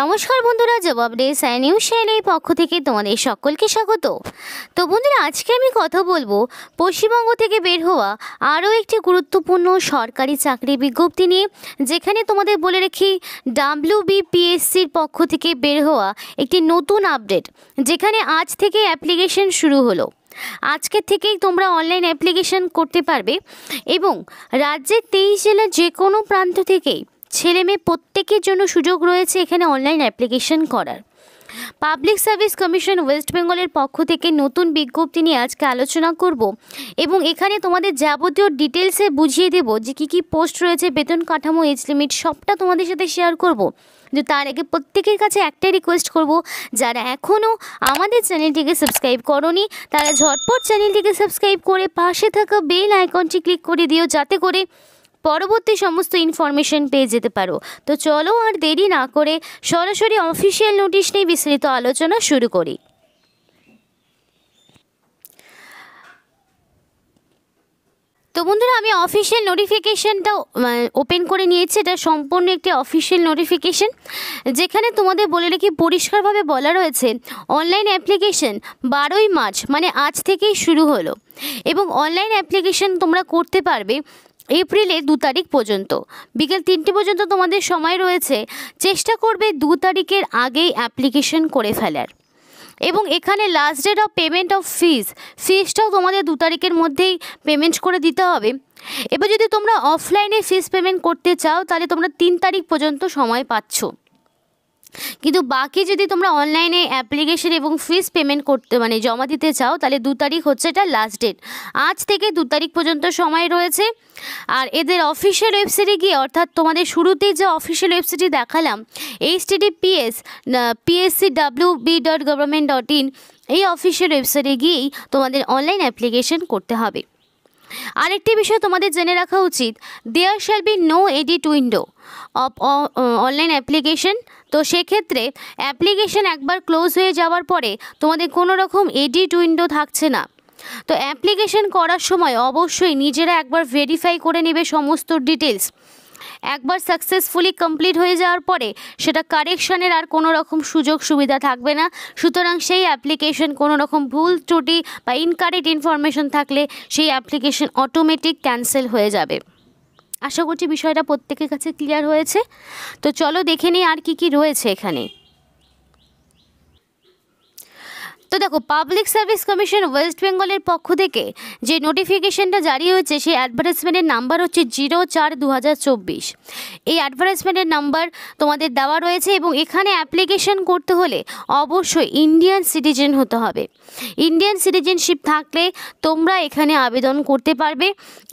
নমস্কার বন্ধুরা জবাব ডে সাই নিউজ চ্যানেলের পক্ষ থেকে তোমাদের সকলকে স্বাগত তো বন্ধুরা আজকে আমি কথা বলবো পশ্চিমবঙ্গ থেকে বের হওয়া আরও একটি গুরুত্বপূর্ণ সরকারি চাকরি বিজ্ঞপ্তি নিয়ে যেখানে তোমাদের বলে রেখি ডাব্লিউ বিপিএসসির পক্ষ থেকে বের হওয়া একটি নতুন আপডেট যেখানে আজ থেকে অ্যাপ্লিকেশন শুরু হলো আজকের থেকেই তোমরা অনলাইন অ্যাপ্লিকেশন করতে পারবে এবং রাজ্যের তেইশ জেলার যে কোনো প্রান্ত থেকেই ছেলে মেয়ে প্রত্যেকের জন্য সুযোগ রয়েছে এখানে অনলাইন অ্যাপ্লিকেশন করার পাবলিক সার্ভিস কমিশন ওয়েস্ট বেঙ্গলের পক্ষ থেকে নতুন বিজ্ঞপ্তি নিয়ে আজকে আলোচনা করব এবং এখানে তোমাদের যাবতীয় ডিটেলসে বুঝিয়ে দেব যে কী কী পোস্ট রয়েছে বেতন কাঠামো এজ লিমিট সবটা তোমাদের সাথে শেয়ার করব যে তার আগে প্রত্যেকের কাছে একটাই রিকোয়েস্ট করব যারা এখনও আমাদের চ্যানেলটিকে সাবস্ক্রাইব করনি তারা ঝটপট চ্যানেলটিকে সাবস্ক্রাইব করে পাশে থাকা বেল আইকনটি ক্লিক করে দিও যাতে করে পরবর্তী সমস্ত ইনফরমেশন পেয়ে যেতে পারো তো চলো আর দেরি না করে সরাসরি অফিসিয়াল নোটিশ নিয়ে বিস্তৃত আলোচনা শুরু করি তো বন্ধুরা আমি অফিসিয়াল নোটিফিকেশানটা ওপেন করে নিয়েছি এটা সম্পূর্ণ একটি অফিসিয়াল নোটিফিকেশান যেখানে তোমাদের বলে রেখে পরিষ্কারভাবে বলা রয়েছে অনলাইন অ্যাপ্লিকেশান বারোই মার্চ মানে আজ থেকেই শুরু হলো এবং অনলাইন অ্যাপ্লিকেশান তোমরা করতে পারবে এপ্রিলের দু তারিখ পর্যন্ত বিকেল তিনটে পর্যন্ত তোমাদের সময় রয়েছে চেষ্টা করবে দু তারিখের আগেই অ্যাপ্লিকেশন করে ফেলার এবং এখানে last date of payment of fees ফিসটাও তোমাদের দু তারিখের মধ্যেই পেমেন্ট করে দিতে হবে এবার যদি তোমরা অফলাইনে ফিস পেমেন্ট করতে চাও তাহলে তোমরা তিন তারিখ পর্যন্ত সময় পাচ্ছ কিন্তু বাকি যদি তোমরা অনলাইনে অ্যাপ্লিকেশন এবং ফিস পেমেন্ট করতে মানে জমা দিতে চাও তাহলে দু তারিখ হচ্ছে এটা লাস্ট ডেট আজ থেকে দু তারিখ পর্যন্ত সময় রয়েছে আর এদের অফিসিয়াল ওয়েবসাইটে গিয়ে অর্থাৎ তোমাদের শুরুতেই যে অফিসিয়াল ওয়েবসাইটটি দেখালাম H TD PS PSC W B dot government dot in এই অফিসিয়াল ওয়েবসাইটে গিয়েই তোমাদের অনলাইন অ্যাপ্লিকেশন করতে হবে আরেকটি বিষয় তোমাদের জেনে রাখা উচিত there shall be no edit window of online application তো সেক্ষেত্রে অ্যাপ্লিকেশন একবার ক্লোজ হয়ে যাওয়ার পরে তোমাদের কোনো রকম এডিট উইন্ডো থাকছে না তো অ্যাপ্লিকেশন করার সময় অবশ্যই নিজেরা একবার ভেরিফাই করে নেবে সমস্ত ডিটেলস একবার সাকসেসফুলি কমপ্লিট হয়ে যাওয়ার পরে সেটা কারেকশানের আর কোনো রকম সুযোগ সুবিধা থাকবে না সুতরাং সেই অ্যাপ্লিকেশন কোনো রকম ভুল ত্রুটি বা ইনকারেক্ট ইনফরমেশন থাকলে সেই অ্যাপ্লিকেশন অটোমেটিক ক্যান্সেল হয়ে যাবে আশা করছি বিষয়টা প্রত্যেকের কাছে ক্লিয়ার হয়েছে তো চলো দেখে নিই আর কি কি রয়েছে এখানে তো দেখো পাবলিক সার্ভিস কমিশন ওয়েস্ট বেঙ্গলের পক্ষ থেকে যে নোটিফিকেশনটা জারি হয়েছে সেই অ্যাডভার্টাইজমেন্টের নাম্বার হচ্ছে জিরো চার দু এই অ্যাডভার্টাইজমেন্টের নাম্বার তোমাদের দেওয়া রয়েছে এবং এখানে অ্যাপ্লিকেশন করতে হলে অবশ্যই ইন্ডিয়ান সিটিজেন হতে হবে ইন্ডিয়ান সিটিজেনশিপ থাকলে তোমরা এখানে আবেদন করতে পারবে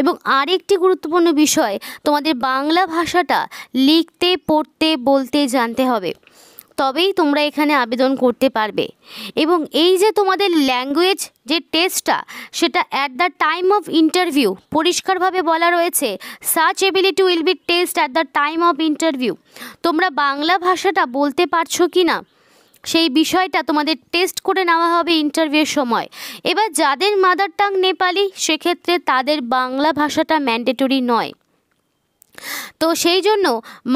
এবং আরেকটি গুরুত্বপূর্ণ বিষয় তোমাদের বাংলা ভাষাটা লিখতে পড়তে বলতে জানতে হবে তবেই তোমরা এখানে আবেদন করতে পারবে এবং এই যে তোমাদের ল্যাঙ্গুয়েজ যে টেস্টটা সেটা at the time of interview পরিষ্কারভাবে বলা রয়েছে সার্চ ability will be test at the time of interview তোমরা বাংলা ভাষাটা বলতে পারছো কি না সেই বিষয়টা তোমাদের টেস্ট করে নেওয়া হবে ইন্টারভিউয়ের সময় এবার যাদের মাদার টাং নেপালি সেক্ষেত্রে তাদের বাংলা ভাষাটা ম্যান্ডেটরি নয় তো সেই জন্য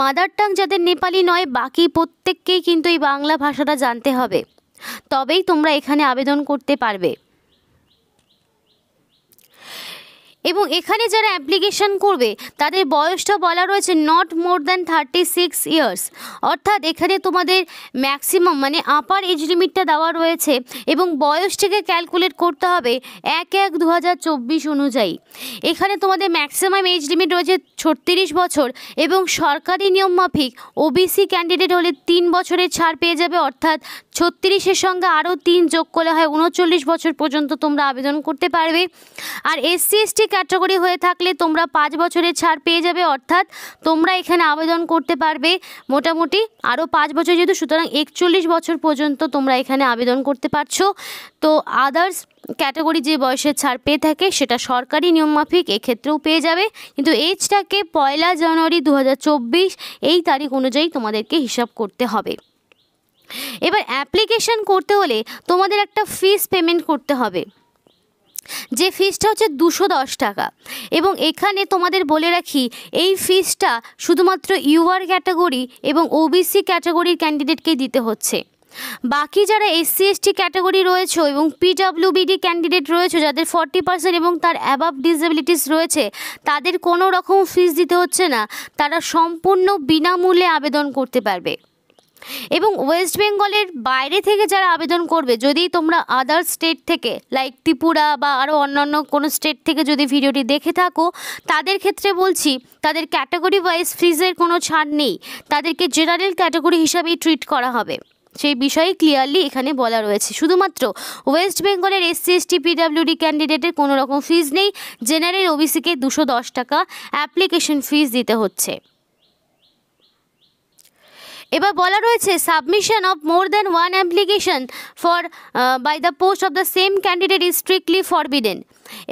মাদার টাং যাদের নেপালি নয় বাকি প্রত্যেককেই কিন্তু এই বাংলা ভাষাটা জানতে হবে তবেই তোমরা এখানে আবেদন করতে পারবে এবং এখানে যারা অ্যাপ্লিকেশান করবে তাদের বয়সটা বলা রয়েছে not more than thirty six years অর্থাৎ এখানে তোমাদের ম্যাক্সিমাম মানে আপার এজ লিমিটটা দেওয়া রয়েছে এবং বয়সটিকে ক্যালকুলেট করতে হবে এক এক দু অনুযায়ী এখানে তোমাদের ম্যাক্সিমাম এজ লিমিট রয়েছে ছত্রিশ বছর এবং সরকারি নিয়মমাফিক ওবিসি ক্যান্ডিডেট হলে তিন বছরের ছাড় পেয়ে যাবে অর্থাৎ ছত্রিশের সঙ্গে আরও তিন যোগ করলে হয় উনচল্লিশ বছর পর্যন্ত তোমরা আবেদন করতে পারবে আর এসসি এসটি ক্যাটাগরি হয়ে থাকলে তোমরা পাঁচ বছরের ছাড় পেয়ে যাবে অর্থাৎ তোমরা এখানে আবেদন করতে পারবে মোটামুটি আরও পাঁচ বছর যেহেতু সুতরাং একচল্লিশ বছর পর্যন্ত তোমরা এখানে আবেদন করতে পারছো তো আদার্স ক্যাটাগরি যে বয়সের ছাড় পেয়ে থাকে সেটা সরকারি নিয়মমাফিক এক্ষেত্রেও পেয়ে যাবে কিন্তু এজটাকে পয়লা জানুয়ারি দু এই তারিখ অনুযায়ী তোমাদেরকে হিসাব করতে হবে এবার অ্যাপ্লিকেশান করতে হলে তোমাদের একটা ফিস পেমেন্ট করতে হবে যে ফিসটা হচ্ছে দুশো দশ টাকা এবং এখানে তোমাদের বলে রাখি এই ফিসটা শুধুমাত্র ইউআর ক্যাটাগরি এবং ওবিসি ক্যাটাগরির ক্যান্ডিডেটকেই দিতে হচ্ছে বাকি যারা এসসি এসটি ক্যাটাগরি রয়েছে এবং পিডাব্লিউবিডি ক্যান্ডিডেট রয়েছে যাদের ফর্টি পার্সেন্ট এবং তার অ্যাবাভ ডিসেবিলিটিস রয়েছে তাদের কোনো রকম ফিস দিতে হচ্ছে না তারা সম্পূর্ণ বিনামূল্যে আবেদন করতে পারবে এবং ওয়েস্ট বেঙ্গলের বাইরে থেকে যারা আবেদন করবে যদি তোমরা আদার স্টেট থেকে লাইক ত্রিপুরা বা আরও অন্যান্য কোনো স্টেট থেকে যদি ভিডিওটি দেখে থাকো তাদের ক্ষেত্রে বলছি তাদের ক্যাটাগরি ওয়াইজ ফিজের কোনো ছাড় নেই তাদেরকে জেনারেল ক্যাটাগরি হিসাবেই ট্রিট করা হবে সেই বিষয়ে ক্লিয়ারলি এখানে বলা রয়েছে শুধুমাত্র ওয়েস্ট বেঙ্গলের এসসি এসটি পিডাব্লিউডি ক্যান্ডিডেটের কোনো রকম ফিজ নেই জেনারেল ওবিসিকে দুশো দশ টাকা অ্যাপ্লিকেশন ফিজ দিতে হচ্ছে এবার বলা রয়েছে submission of more than one application for by the post of the same candidate is strictly forbidden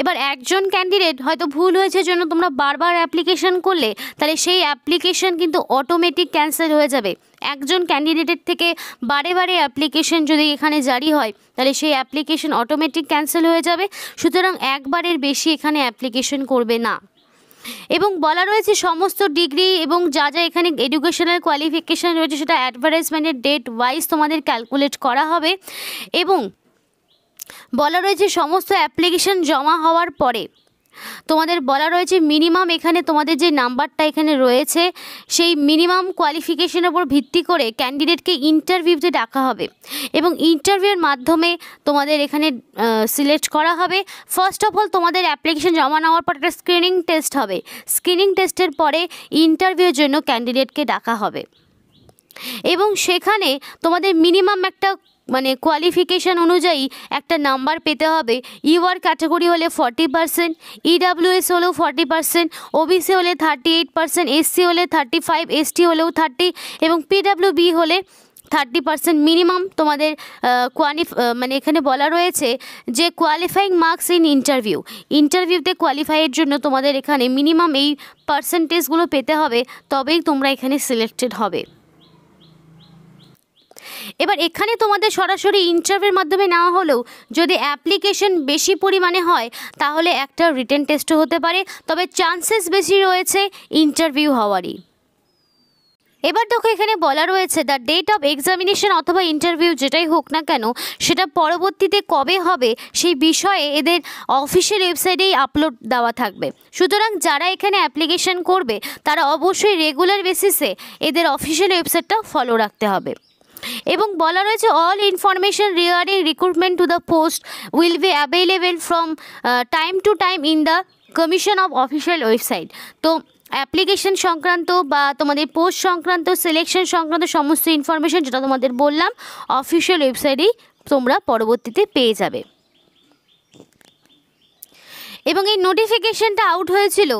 এবার একজন ক্যান্ডিডেট হয়তো ভুল হয়েছে জন্য তোমরা বারবার অ্যাপ্লিকেশন করলে তাহলে সেই অ্যাপ্লিকেশন কিন্তু অটোমেটিক ক্যান্সেল হয়ে যাবে একজন ক্যান্ডিডেটের থেকে বারে বারে অ্যাপ্লিকেশন যদি এখানে জারি হয় তাহলে সেই অ্যাপ্লিকেশন অটোমেটিক ক্যান্সেল হয়ে যাবে সুতরাং একবারের বেশি এখানে অ্যাপ্লিকেশন করবে না এবং বলা রয়েছে সমস্ত ডিগ্রি এবং যা যা এখানে এডুকেশনাল কোয়ালিফিকেশান রয়েছে সেটা অ্যাডভার্টাইজমেন্টের ডেট ওয়াইজ তোমাদের ক্যালকুলেট করা হবে এবং বলা রয়েছে সমস্ত অ্যাপ্লিকেশান জমা হওয়ার পরে তোমাদের বলা রয়েছে মিনিমাম এখানে তোমাদের যে নাম্বারটা এখানে রয়েছে সেই মিনিমাম কোয়ালিফিকেশনের উপর ভিত্তি করে ক্যান্ডিডেটকে ইন্টারভিউতে ডাকা হবে এবং ইন্টারভিউয়ের মাধ্যমে তোমাদের এখানে সিলেক্ট করা হবে ফার্স্ট অফ অল তোমাদের অ্যাপ্লিকেশন জমা নেওয়ার পর একটা স্ক্রিনিং টেস্ট হবে স্ক্রিনিং টেস্টের পরে ইন্টারভিউর জন্য ক্যান্ডিডেটকে ডাকা হবে এবং সেখানে তোমাদের মিনিমাম একটা মানে কোয়ালিফিকেশান অনুযায়ী একটা নাম্বার পেতে হবে ইউআর e ক্যাটাগরি হলে ফর্টি পার্সেন্ট ইডাব্লিউএস হলেও ফর্টি পার্সেন্ট ওবিসি হলে থার্টি এইট পার্সেন্ট এসসি হলে থার্টি ফাইভ এসটি হলেও থার্টি এবং বি হলে থার্টি পার্সেন্ট মিনিমাম তোমাদের কোয়ালিফ মানে এখানে বলা রয়েছে যে কোয়ালিফাইং মার্কস ইন ইন্টারভিউ ইন্টারভিউতে কোয়ালিফাইয়ের জন্য তোমাদের এখানে মিনিমাম এই পার্সেন্টেজগুলো পেতে হবে তবেই তোমরা এখানে সিলেক্টেড হবে এবার এখানে তোমাদের সরাসরি ইন্টারভিউর মাধ্যমে নেওয়া হলেও যদি অ্যাপ্লিকেশন বেশি পরিমাণে হয় তাহলে একটা রিটেন টেস্টও হতে পারে তবে চান্সেস বেশি রয়েছে ইন্টারভিউ হওয়ারই এবার দেখো এখানে বলা রয়েছে দ্য ডেট অফ এক্সামিনেশন অথবা ইন্টারভিউ যেটাই হোক না কেন সেটা পরবর্তীতে কবে হবে সেই বিষয়ে এদের অফিসিয়াল ওয়েবসাইটেই আপলোড দেওয়া থাকবে সুতরাং যারা এখানে অ্যাপ্লিকেশন করবে তারা অবশ্যই রেগুলার বেসিসে এদের অফিসিয়াল ওয়েবসাইটটা ফলো রাখতে হবে এবং বলা রয়েছে all information regarding recruitment to the post will be available from time to time in the commission of official website তো অ্যাপ্লিকেশন সংক্রান্ত বা তোমাদের পোস্ট সংক্রান্ত সিলেকশন সংক্রান্ত সমস্ত ইনফরমেশন যেটা তোমাদের বললাম অফিসিয়াল ওয়েবসাইটেই তোমরা পরবর্তীতে পেয়ে যাবে এবং এই নোটিফিকেশনটা আউট হয়েছিল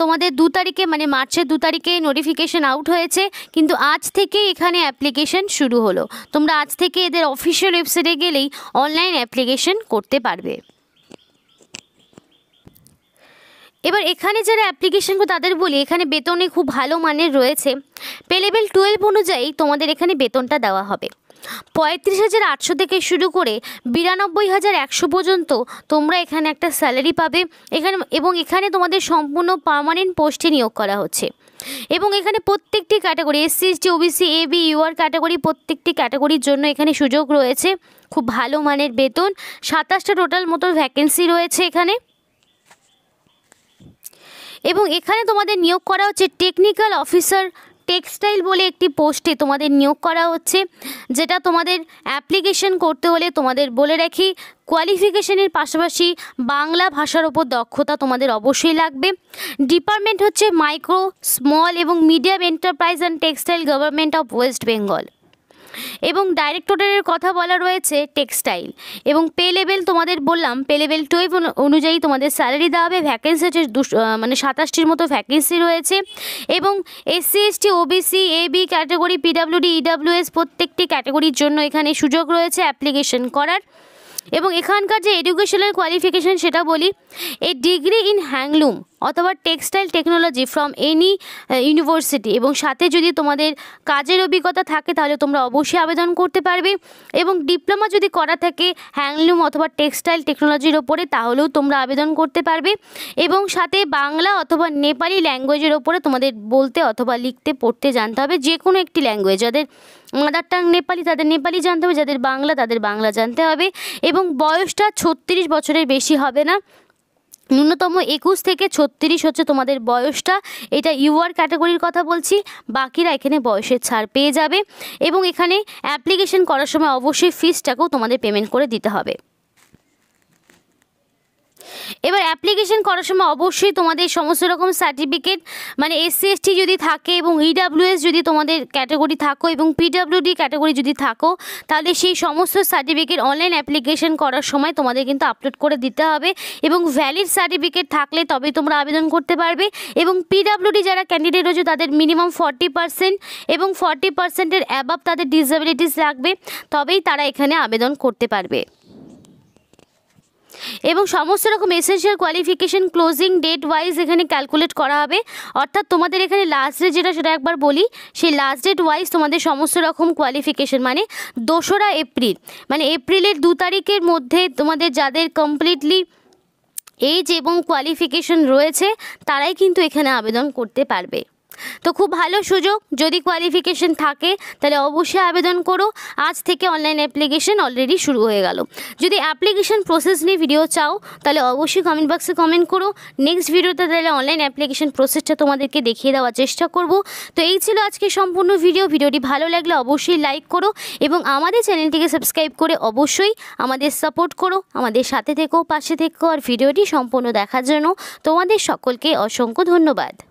তোমাদের দু তারিখে মানে মার্চের দু তারিখে নোটিফিকেশন আউট হয়েছে কিন্তু আজ থেকে এখানে অ্যাপ্লিকেশন শুরু হলো তোমরা আজ থেকে এদের অফিসিয়াল ওয়েবসাইটে গেলেই অনলাইন অ্যাপ্লিকেশন করতে পারবে এবার এখানে যারা অ্যাপ্লিকেশন তাদের বলি এখানে বেতনে খুব ভালো মানের রয়েছে পেলেবেল টুয়েলভ অনুযায়ী তোমাদের এখানে বেতনটা দেওয়া হবে পঁয়ত্রিশ হাজার আটশো থেকে শুরু করে বিরানব্বই হাজার একশো পর্যন্ত তোমরা এখানে একটা স্যালারি পাবে এখানে এবং এখানে তোমাদের সম্পূর্ণ পার্মানেন্ট পোস্টে নিয়োগ করা হচ্ছে এবং এখানে প্রত্যেকটি category SC ST OBC A B UR category প্রত্যেকটি ক্যাটাগরির জন্য এখানে সুযোগ রয়েছে খুব ভালো মানের বেতন সাতাশটা টোটাল মতো ভ্যাকেন্সি রয়েছে এখানে এবং এখানে তোমাদের নিয়োগ করা হচ্ছে টেকনিক্যাল অফিসার টেক্সটাইল বলে একটি পোস্টে তোমাদের নিয়োগ করা হচ্ছে যেটা তোমাদের অ্যাপ্লিকেশন করতে হলে তোমাদের বলে রাখি কোয়ালিফিকেশনের পাশাপাশি বাংলা ভাষার ওপর দক্ষতা তোমাদের অবশ্যই লাগবে ডিপার্টমেন্ট হচ্ছে মাইক্রো স্মল এবং medium enterprise and textile government of West Bengal এবং ডাইরেক্টরের কথা বলা রয়েছে টেক্সটাইল এবং পে লেভেল তোমাদের বললাম পে লেভেল টুয়েলভ অনুযায়ী তোমাদের স্যালারি দেওয়া হবে ভ্যাকেন্সি আছে মানে সাতাশটির মতো ভ্যাকেন্সি রয়েছে এবং SC ST OBC A B category PWD EWS প্রত্যেকটি ক্যাটাগরির জন্য এখানে সুযোগ রয়েছে অ্যাপ্লিকেশন করার এবং এখানকার যে এডুকেশনাল কোয়ালিফিকেশান সেটা বলি এ ডিগ্রি ইন হ্যান্ডলুম অথবা textile technology from any university এবং সাথে যদি তোমাদের কাজের অভিজ্ঞতা থাকে তাহলে তোমরা অবশ্যই আবেদন করতে পারবে এবং ডিপ্লোমা যদি করা থাকে হ্যান্ডলুম অথবা টেক্সটাইল টেকনোলজির ওপরে তাহলেও তোমরা আবেদন করতে পারবে এবং সাথে বাংলা অথবা নেপালি ল্যাঙ্গুয়েজের ওপরে তোমাদের বলতে অথবা লিখতে পড়তে জানতে হবে যে কোনো একটি ল্যাঙ্গুয়েজ যাদের মাদার টাং নেপালি তাদের নেপালি জানতে হবে যাদের বাংলা তাদের বাংলা জানতে হবে এবং বয়সটা ছত্রিশ বছরের বেশি হবে না ন্যূনতম একুশ থেকে ছত্রিশ হচ্ছে তোমাদের বয়সটা এটা ইউআর ক্যাটাগরির কথা বলছি বাকিরা এখানে বয়সের ছাড় পেয়ে যাবে এবং এখানে অ্যাপ্লিকেশন করার সময় অবশ্যই ফিজটাকেও তোমাদের পেমেন্ট করে দিতে হবে এবার অ্যাপ্লিকেশন করার সময় অবশ্যই তোমাদের সমস্ত রকম সার্টিফিকেট মানে এসসি এসটি যদি থাকে এবং ইডাব্লিউএস e যদি তোমাদের ক্যাটাগরি থাকো এবং পিডাব্লিউডি ক্যাটাগরি যদি থাকো তাহলে সেই সমস্ত সার্টিফিকেট অনলাইন অ্যাপ্লিকেশন করার সময় তোমাদের কিন্তু আপলোড করে দিতে হবে এবং ভ্যালিড সার্টিফিকেট থাকলে তবেই তোমরা আবেদন করতে পারবে এবং পিডাব্লিউডি যারা ক্যান্ডিডেট রয়েছে তাদের মিনিমাম ফর্টি পার্সেন্ট এবং ফর্টি পার্সেন্টের অ্যাবাব তাদের ডিসএবিলিটিস লাগবে তবেই তারা এখানে আবেদন করতে পারবে এবং সমস্ত রকম essential qualification closing date wise এখানে ক্যালকুলেট করা হবে অর্থাৎ তোমাদের এখানে লাস্ট ডেট যেটা সেটা একবার বলি সেই লাস্ট ডেট ওয়াইজ তোমাদের সমস্ত রকম কোয়ালিফিকেশান মানে দোসরা এপ্রিল মানে এপ্রিলের দু তারিখের মধ্যে তোমাদের যাদের কমপ্লিটলি এজ এবং কোয়ালিফিকেশন রয়েছে তারাই কিন্তু এখানে আবেদন করতে পারবে তো খুব ভালো সুযোগ যদি কোয়ালিফিকেশন থাকে তাহলে অবশ্যই আবেদন করো আজ থেকে অনলাইন অ্যাপ্লিকেশন অলরেডি শুরু হয়ে গেল যদি অ্যাপ্লিকেশন প্রসেস নিয়ে ভিডিও চাও তাহলে অবশ্যই কমেন্ট বক্সে কমেন্ট করো নেক্সট ভিডিওতে তাহলে অনলাইন অ্যাপ্লিকেশন প্রসেসটা তোমাদেরকে দেখিয়ে দেওয়ার চেষ্টা করব তো এই ছিল আজকে সম্পূর্ণ ভিডিও ভিডিওটি ভালো লাগলে অবশ্যই লাইক করো এবং আমাদের চ্যানেলটিকে সাবস্ক্রাইব করে অবশ্যই আমাদের সাপোর্ট করো আমাদের সাথে থেকো পাশে থেকো আর ভিডিওটি সম্পূর্ণ দেখার জন্য তোমাদের সকলকে অসংখ্য ধন্যবাদ